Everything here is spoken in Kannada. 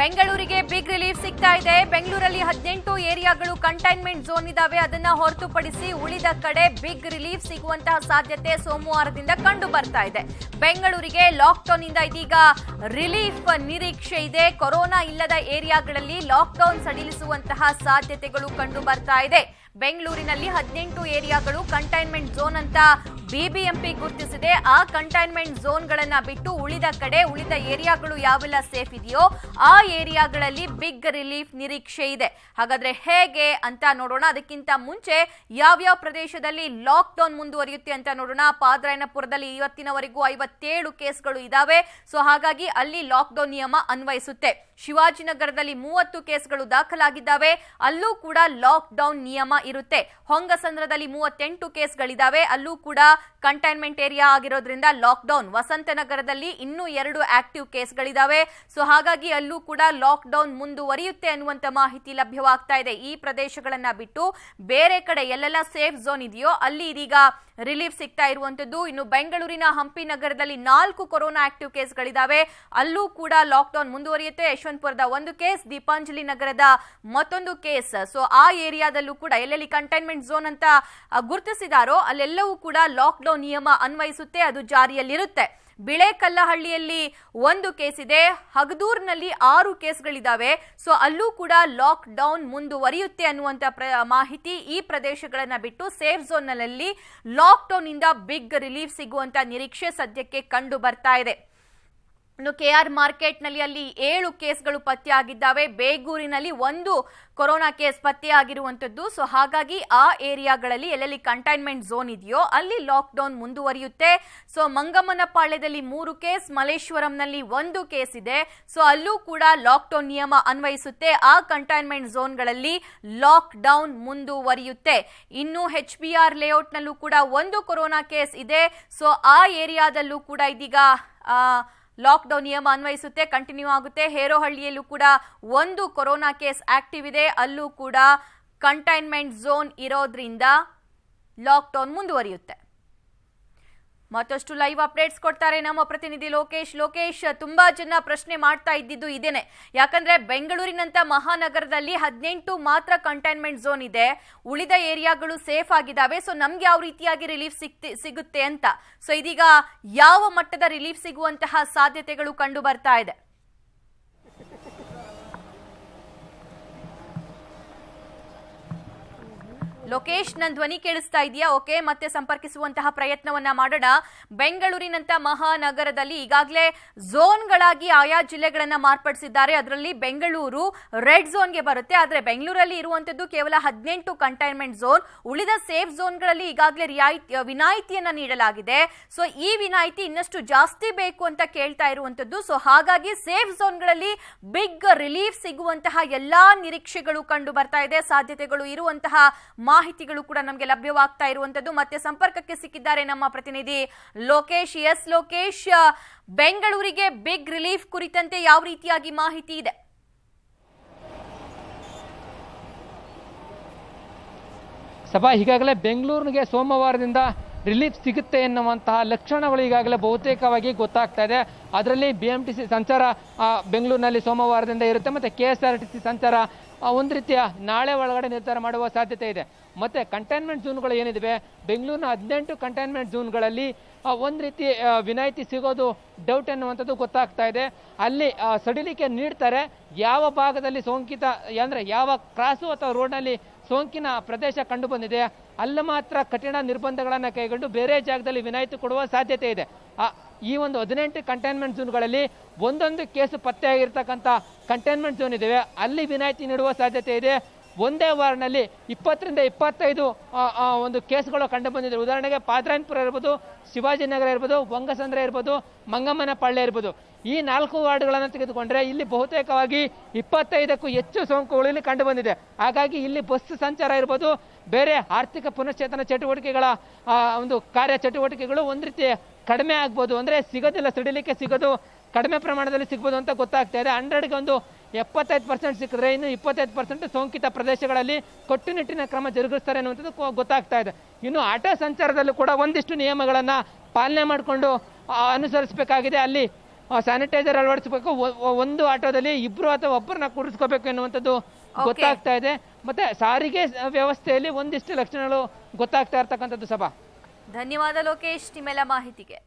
ಬೆಂಗಳೂರಿಗೆ ಬಿಗ್ ರಿಲೀಫ್ ಸಿಗ್ತಾ ಇದೆ ಬೆಂಗಳೂರಲ್ಲಿ ಹದಿನೆಂಟು ಏರಿಯಾಗಳು ಕಂಟೈನ್ಮೆಂಟ್ ಝೋನ್ ಇದ್ದಾವೆ ಅದನ್ನ ಹೊರತುಪಡಿಸಿ ಉಳಿದ ಕಡೆ ಬಿಗ್ ರಿಲೀಫ್ ಸಿಗುವಂತಹ ಸಾಧ್ಯತೆ ಸೋಮವಾರದಿಂದ ಕಂಡು ಬರ್ತಾ ಇದೆ ಬೆಂಗಳೂರಿಗೆ ಲಾಕ್ಡೌನ್ ಇಂದ ಇದೀಗ ರಿಲೀಫ್ ನಿರೀಕ್ಷೆ ಇದೆ ಕೊರೋನಾ ಇಲ್ಲದ ಏರಿಯಾಗಳಲ್ಲಿ ಲಾಕ್ಡೌನ್ ಸಡಿಲಿಸುವಂತಹ ಸಾಧ್ಯತೆಗಳು ಕಂಡು ಬರ್ತಾ ಇದೆ ಬೆಂಗಳೂರಿನಲ್ಲಿ ಹದಿನೆಂಟು ಏರಿಯಾಗಳು ಕಂಟೈನ್ಮೆಂಟ್ ಝೋನ್ ಅಂತ ಬಿಬಿಎಂಪಿ ಗುರುತಿಸಿದೆ ಆ ಕಂಟೈನ್ಮೆಂಟ್ ಝೋನ್ಗಳನ್ನ ಬಿಟ್ಟು ಉಳಿದ ಕಡೆ ಉಳಿದ ಏರಿಯಾಗಳು ಯಾವೆಲ್ಲ ಸೇಫ್ ಇದೆಯೋ ಆ ಏರಿಯಾಗಳಲ್ಲಿ ಬಿಗ್ ರಿಲೀಫ್ ನಿರೀಕ್ಷೆ ಇದೆ ಹಾಗಾದ್ರೆ ಹೇಗೆ ಅಂತ ನೋಡೋಣ ಅದಕ್ಕಿಂತ ಮುಂಚೆ ಯಾವ್ಯಾವ ಪ್ರದೇಶದಲ್ಲಿ ಲಾಕ್ಡೌನ್ ಮುಂದುವರಿಯುತ್ತೆ ಅಂತ ನೋಡೋಣ ಪಾದ್ರಾಯನಪುರದಲ್ಲಿ ಇವತ್ತಿನವರೆಗೂ ಐವತ್ತೇಳು ಕೇಸ್ಗಳು ಇದಾವೆ ಸೊ ಹಾಗಾಗಿ ಅಲ್ಲಿ ಲಾಕ್ಡೌನ್ ನಿಯಮ ಅನ್ವಯಿಸುತ್ತೆ ಶಿವಾಜಿನಗರದಲ್ಲಿ ಮೂವತ್ತು ಕೇಸ್ಗಳು ದಾಖಲಾಗಿದ್ದಾವೆ ಅಲ್ಲೂ ಕೂಡ ಲಾಕ್ ಡೌನ್ ನಿಯಮ ಇರುತ್ತೆ ಹೊಂಗಸಂದ್ರದಲ್ಲಿ ಮೂವತ್ತೆಂಟು ಕೇಸ್ಗಳಿದ್ದಾವೆ ಅಲ್ಲೂ ಕೂಡ ಕಂಟೈನ್ಮೆಂಟ್ ಏರಿಯಾ ಆಗಿರೋದ್ರಿಂದ ಲಾಕ್ಡೌನ್ ವಸಂತ ವಸಂತನಗರದಲ್ಲಿ ಇನ್ನೂ ಎರಡು ಆಕ್ಟಿವ್ ಕೇಸ್ಗಳಿದಾವೆ ಸೊ ಹಾಗಾಗಿ ಅಲ್ಲೂ ಕೂಡ ಲಾಕ್ಡೌನ್ ಮುಂದುವರಿಯುತ್ತೆ ಅನ್ನುವಂಥ ಮಾಹಿತಿ ಲಭ್ಯವಾಗ್ತಾ ಇದೆ ಈ ಪ್ರದೇಶಗಳನ್ನ ಬಿಟ್ಟು ಬೇರೆ ಕಡೆ ಎಲ್ಲೆಲ್ಲ ಸೇಫ್ ಝೋನ್ ಇದೆಯೋ ಅಲ್ಲಿ ಇದೀಗ ರಿಲೀಫ್ ಸಿಗ್ತಾ ಇರುವಂತದ್ದು ಇನ್ನು ಬೆಂಗಳೂರಿನ ಹಂಪಿ ನಗರದಲ್ಲಿ ನಾಲ್ಕು ಕೊರೋನಾ ಆಕ್ಟಿವ್ ಕೇಸ್ಗಳಿದಾವೆ ಅಲ್ಲೂ ಕೂಡ ಲಾಕ್ಡೌನ್ ಮುಂದುವರಿಯುತ್ತೆ ಯಶವಂತಪುರದ ಒಂದು ಕೇಸ್ ದೀಪಾಂಜಲಿ ನಗರದ ಮತ್ತೊಂದು ಕೇಸ್ ಸೊ ಆ ಏರಿಯಾದಲ್ಲೂ ಕೂಡ ಎಲ್ಲೆಲ್ಲಿ ಕಂಟೈನ್ಮೆಂಟ್ ಝೋನ್ ಅಂತ ಗುರುತಿಸಿದಾರೋ ಅಲ್ಲೆಲ್ಲವೂ ಕೂಡ ಲಾಕ್ ಲಾಕ್ಡೌನ್ ನಿಯಮ ಅನ್ವಯಿಸುತ್ತೆ ಅದು ಜಾರಿಯಲ್ಲಿರುತ್ತೆ ಬಿಳೆಕಲ್ಲಹಳ್ಳಿಯಲ್ಲಿ ಒಂದು ಕೇಸ್ ಇದೆ ಹಗದೂರ್ನಲ್ಲಿ ಆರು ಕೇಸ್ಗಳಿದ್ದಾವೆ ಸೊ ಅಲ್ಲೂ ಕೂಡ ಲಾಕ್ ಡೌನ್ ಮುಂದುವರಿಯುತ್ತೆ ಅನ್ನುವಂತ ಮಾಹಿತಿ ಈ ಪ್ರದೇಶಗಳನ್ನು ಬಿಟ್ಟು ಸೇಫ್ ಝೋನ್ನಲ್ಲಿ ಇಂದ ಬಿಗ್ ರಿಲೀಫ್ ಸಿಗುವಂತ ನಿರೀಕ್ಷೆ ಸದ್ಯಕ್ಕೆ ಕಂಡು ಬರ್ತಾ ಇದೆ ಇನ್ನು ಕೆ ಆರ್ ಮಾರ್ಕೆಟ್ನಲ್ಲಿ ಅಲ್ಲಿ ಏಳು ಕೇಸ್ಗಳು ಪತ್ತೆಯಾಗಿದ್ದಾವೆ ಬೇಗೂರಿನಲ್ಲಿ ಒಂದು ಕೊರೋನಾ ಕೇಸ್ ಪತ್ತೆಯಾಗಿರುವಂಥದ್ದು ಸೊ ಹಾಗಾಗಿ ಆ ಏರಿಯಾಗಳಲ್ಲಿ ಎಲ್ಲೆಲ್ಲಿ ಕಂಟೈನ್ಮೆಂಟ್ ಝೋನ್ ಇದೆಯೋ ಅಲ್ಲಿ ಲಾಕ್ಡೌನ್ ಮುಂದುವರಿಯುತ್ತೆ ಸೊ ಮಂಗಮ್ಮನಪಾಳ್ಯದಲ್ಲಿ ಮೂರು ಕೇಸ್ ಮಲ್ಲೇಶ್ವರಂನಲ್ಲಿ ಒಂದು ಕೇಸ್ ಇದೆ ಸೊ ಅಲ್ಲೂ ಕೂಡ ಲಾಕ್ಡೌನ್ ನಿಯಮ ಅನ್ವಯಿಸುತ್ತೆ ಆ ಕಂಟೈನ್ಮೆಂಟ್ ಝೋನ್ಗಳಲ್ಲಿ ಲಾಕ್ಡೌನ್ ಮುಂದುವರಿಯುತ್ತೆ ಇನ್ನು ಎಚ್ ಬಿ ಆರ್ ಲೇಔಟ್ನಲ್ಲೂ ಕೂಡ ಒಂದು ಕೊರೋನಾ ಕೇಸ್ ಇದೆ ಸೊ ಆ ಏರಿಯಾದಲ್ಲೂ ಕೂಡ ಇದೀಗ ಲಾಕ್ಡೌನ್ ನಿಯಮ ಅನ್ವಯಿಸುತ್ತೆ ಕಂಟಿನ್ಯೂ ಆಗುತ್ತೆ ಹೇರೋಹಳ್ಳಿಯಲ್ಲೂ ಕೂಡ ಒಂದು ಕೊರೋನಾ ಕೇಸ್ ಆಕ್ಟಿವ್ ಇದೆ ಅಲ್ಲೂ ಕೂಡ ಕಂಟೈನ್ಮೆಂಟ್ ಝೋನ್ ಇರೋದ್ರಿಂದ ಲಾಕ್ಡೌನ್ ಮುಂದುವರಿಯುತ್ತೆ ಮತ್ತಷ್ಟು ಲೈವ್ ಅಪ್ಡೇಟ್ಸ್ ಕೊಡ್ತಾರೆ ನಮ್ಮ ಪ್ರತಿನಿಧಿ ಲೋಕೇಶ್ ಲೋಕೇಶ್ ತುಂಬಾ ಜನ ಪ್ರಶ್ನೆ ಮಾಡ್ತಾ ಇದ್ದಿದ್ದು ಇದೇನೆ ಯಾಕಂದ್ರೆ ಬೆಂಗಳೂರಿನಂತ ಮಹಾನಗರದಲ್ಲಿ ಹದಿನೆಂಟು ಮಾತ್ರ ಕಂಟೈನ್ಮೆಂಟ್ ಝೋನ್ ಇದೆ ಉಳಿದ ಏರಿಯಾಗಳು ಸೇಫ್ ಆಗಿದ್ದಾವೆ ಸೊ ನಮ್ಗೆ ಯಾವ ರೀತಿಯಾಗಿ ರಿಲೀಫ್ ಸಿಗುತ್ತೆ ಅಂತ ಸೊ ಇದೀಗ ಯಾವ ಮಟ್ಟದ ರಿಲೀಫ್ ಸಿಗುವಂತಹ ಸಾಧ್ಯತೆಗಳು ಕಂಡು ಬರ್ತಾ ಇದೆ ಲೋಕೇಶ್ ನನ್ನ ಧ್ವನಿ ಕೇಳಿಸ್ತಾ ಇದೆಯಾ ಓಕೆ ಮತ್ತೆ ಸಂಪರ್ಕಿಸುವಂತಹ ಪ್ರಯತ್ನವನ್ನ ಮಾಡೋಣ ಬೆಂಗಳೂರಿನಂತ ಮಹಾನಗರದಲ್ಲಿ ಈಗಾಗಲೇ ಝೋನ್ಗಳಾಗಿ ಆಯಾ ಜಿಲ್ಲೆಗಳನ್ನ ಮಾರ್ಪಡಿಸಿದ್ದಾರೆ ಅದರಲ್ಲಿ ಬೆಂಗಳೂರು ರೆಡ್ ಝೋನ್ಗೆ ಬರುತ್ತೆ ಆದರೆ ಬೆಂಗಳೂರಲ್ಲಿ ಇರುವಂತದ್ದು ಕೇವಲ ಹದಿನೆಂಟು ಕಂಟೈನ್ಮೆಂಟ್ ಝೋನ್ ಉಳಿದ ಸೇಫ್ ಝೋನ್ಗಳಲ್ಲಿ ಈಗಾಗಲೇ ರಿಯಾಯಿತಿ ವಿನಾಯಿತಿಯನ್ನ ನೀಡಲಾಗಿದೆ ಸೊ ಈ ವಿನಾಯಿತಿ ಇನ್ನಷ್ಟು ಜಾಸ್ತಿ ಬೇಕು ಅಂತ ಕೇಳ್ತಾ ಇರುವಂತದ್ದು ಸೊ ಹಾಗಾಗಿ ಸೇಫ್ ಝೋನ್ಗಳಲ್ಲಿ ಬಿಗ್ ರಿಲೀಫ್ ಸಿಗುವಂತಹ ಎಲ್ಲಾ ನಿರೀಕ್ಷೆಗಳು ಕಂಡು ಬರ್ತಾ ಇದೆ ಸಾಧ್ಯತೆಗಳು ಇರುವಂತಹ ಮಾಹಿತಿ ಮಾಹಿತಿಗಳು ಕೂಡ ನಮಗೆ ಲಭ್ಯವಾಗ್ತಾ ಇರುವಂತದ್ದು ಮತ್ತೆ ಸಂಪರ್ಕಕ್ಕೆ ಸಿಕ್ಕಿದ್ದಾರೆ ನಮ್ಮ ಪ್ರತಿನಿಧಿ ಲೋಕೇಶ್ ಎಸ್ ಲೋಕೇಶ್ ಬೆಂಗಳೂರಿಗೆ ಬಿಗ್ ರಿಲೀಫ್ ಕುರಿತಂತೆ ಯಾವ ರೀತಿಯಾಗಿ ಮಾಹಿತಿ ಇದೆ ಸಭಾ ಈಗಾಗಲೇ ಬೆಂಗಳೂರಿಗೆ ಸೋಮವಾರದಿಂದ ರಿಲೀಫ್ ಸಿಗುತ್ತೆ ಎನ್ನುವಂತಹ ಲಕ್ಷಣಗಳು ಈಗಾಗಲೇ ಬಹುತೇಕವಾಗಿ ಗೊತ್ತಾಗ್ತಾ ಇದೆ ಅದರಲ್ಲಿ ಬಿ ಸಂಚಾರ ಬೆಂಗಳೂರಿನಲ್ಲಿ ಸೋಮವಾರದಿಂದ ಇರುತ್ತೆ ಮತ್ತು K S R T C ಸಂಚಾರ ಒಂದು ರೀತಿಯ ನಾಳೆ ಒಳಗಡೆ ನಿರ್ಧಾರ ಮಾಡುವ ಸಾಧ್ಯತೆ ಇದೆ ಮತ್ತು ಕಂಟೈನ್ಮೆಂಟ್ ಝೋನ್ಗಳು ಏನಿದೆ ಬೆಂಗಳೂರಿನ ಹದಿನೆಂಟು ಕಂಟೈನ್ಮೆಂಟ್ ಝೋನ್ಗಳಲ್ಲಿ ಒಂದು ರೀತಿ ವಿನಾಯಿತಿ ಸಿಗೋದು ಡೌಟ್ ಎನ್ನುವಂಥದ್ದು ಗೊತ್ತಾಗ್ತಾ ಇದೆ ಅಲ್ಲಿ ಸಡಿಲಿಕೆ ನೀಡ್ತಾರೆ ಯಾವ ಭಾಗದಲ್ಲಿ ಸೋಂಕಿತ ಅಂದರೆ ಯಾವ ಕ್ರಾಸು ಅಥವಾ ರೋಡ್ನಲ್ಲಿ ಸೋಂಕಿನ ಪ್ರದೇಶ ಕಂಡುಬಂದಿದೆ ಅಲ್ಲಿ ಮಾತ್ರ ಕಠಿಣ ನಿರ್ಬಂಧಗಳನ್ನು ಕೈಗೊಂಡು ಬೇರೆ ಜಾಗದಲ್ಲಿ ವಿನಾಯಿತಿ ಕೊಡುವ ಸಾಧ್ಯತೆ ಇದೆ ಈ ಒಂದು ಹದಿನೆಂಟು ಕಂಟೈನ್ಮೆಂಟ್ ಝೋನ್ಗಳಲ್ಲಿ ಒಂದೊಂದು ಕೇಸು ಪತ್ತೆಯಾಗಿರ್ತಕ್ಕಂಥ ಕಂಟೈನ್ಮೆಂಟ್ ಝೋನ್ ಇದ್ದಾವೆ ಅಲ್ಲಿ ವಿನಾಯಿತಿ ನೀಡುವ ಸಾಧ್ಯತೆ ಇದೆ ಒಂದೇ ವಾರ್ಡ್ನಲ್ಲಿ ಇಪ್ಪತ್ತರಿಂದ ಇಪ್ಪತ್ತೈದು ಒಂದು ಕೇಸ್ಗಳು ಕಂಡು ಬಂದಿದೆ ಉದಾಹರಣೆಗೆ ಪಾದ್ರಾಯನ್ಪುರ ಇರ್ಬೋದು ಶಿವಾಜಿನಗರ ಇರ್ಬೋದು ವಂಗಸಂದ್ರ ಇರ್ಬೋದು ಮಂಗಮ್ಮನ ಪಳ್ಳೆ ಇರ್ಬೋದು ಈ ನಾಲ್ಕು ವಾರ್ಡ್ಗಳನ್ನು ತೆಗೆದುಕೊಂಡ್ರೆ ಇಲ್ಲಿ ಬಹುತೇಕವಾಗಿ ಇಪ್ಪತ್ತೈದಕ್ಕೂ ಹೆಚ್ಚು ಸೋಂಕುಗಳು ಇಲ್ಲಿ ಕಂಡುಬಂದಿದೆ ಹಾಗಾಗಿ ಇಲ್ಲಿ ಬಸ್ ಸಂಚಾರ ಇರ್ಬೋದು ಬೇರೆ ಆರ್ಥಿಕ ಪುನಶ್ಚೇತನ ಚಟುವಟಿಕೆಗಳ ಒಂದು ಕಾರ್ಯ ಚಟುವಟಿಕೆಗಳು ಒಂದು ರೀತಿ ಕಡಿಮೆ ಆಗ್ಬೋದು ಅಂದರೆ ಸಿಗೋದಿಲ್ಲ ಸಿಡಿಲಿಕ್ಕೆ ಸಿಗೋದು ಕಡಿಮೆ ಪ್ರಮಾಣದಲ್ಲಿ ಸಿಗ್ಬೋದು ಅಂತ ಗೊತ್ತಾಗ್ತಾ ಇದೆ ಹಂಡ್ರೆಡ್ಗೆ ಒಂದು ಎಪ್ಪತ್ತೈದು ಪರ್ಸೆಂಟ್ ಸಿಕ್ಕಿದ್ರೆ ಇನ್ನು ಇಪ್ಪತ್ತೈದು ಪರ್ಸೆಂಟ್ ಸೋಂಕಿತ ಪ್ರದೇಶಗಳಲ್ಲಿ ಕಟ್ಟುನಿಟ್ಟಿನ ಕ್ರಮ ಜರುಗಿಸ್ತಾರೆ ಅನ್ನುವಂಥದ್ದು ಗೊತ್ತಾಗ್ತಾ ಇದೆ ಇನ್ನು ಆಟೋ ಸಂಚಾರದಲ್ಲೂ ಕೂಡ ಒಂದಿಷ್ಟು ನಿಯಮಗಳನ್ನು ಪಾಲನೆ ಮಾಡಿಕೊಂಡು ಅನುಸರಿಸಬೇಕಾಗಿದೆ ಅಲ್ಲಿ ಸ್ಯಾನಿಟೈಸರ್ ಅಳವಡಿಸಬೇಕು ಒಂದು ಆಟೋದಲ್ಲಿ ಇಬ್ರು ಅಥವಾ ಒಬ್ಬರನ್ನ ಕೂರಿಸ್ಕೋಬೇಕು ಎನ್ನುವಂಥದ್ದು ಗೊತ್ತಾಗ್ತಾ ಇದೆ ಮತ್ತೆ ಸಾರಿಗೆ ವ್ಯವಸ್ಥೆಯಲ್ಲಿ ಒಂದಿಷ್ಟು ಲಕ್ಷಣಗಳು ಗೊತ್ತಾಗ್ತಾ ಇರ್ತಕ್ಕಂಥದ್ದು ಸಭಾ ಧನ್ಯವಾದ ಲೋಕೇಶ್ ನಿಮ್ಮೆಲ್ಲ ಮಾಹಿತಿಗೆ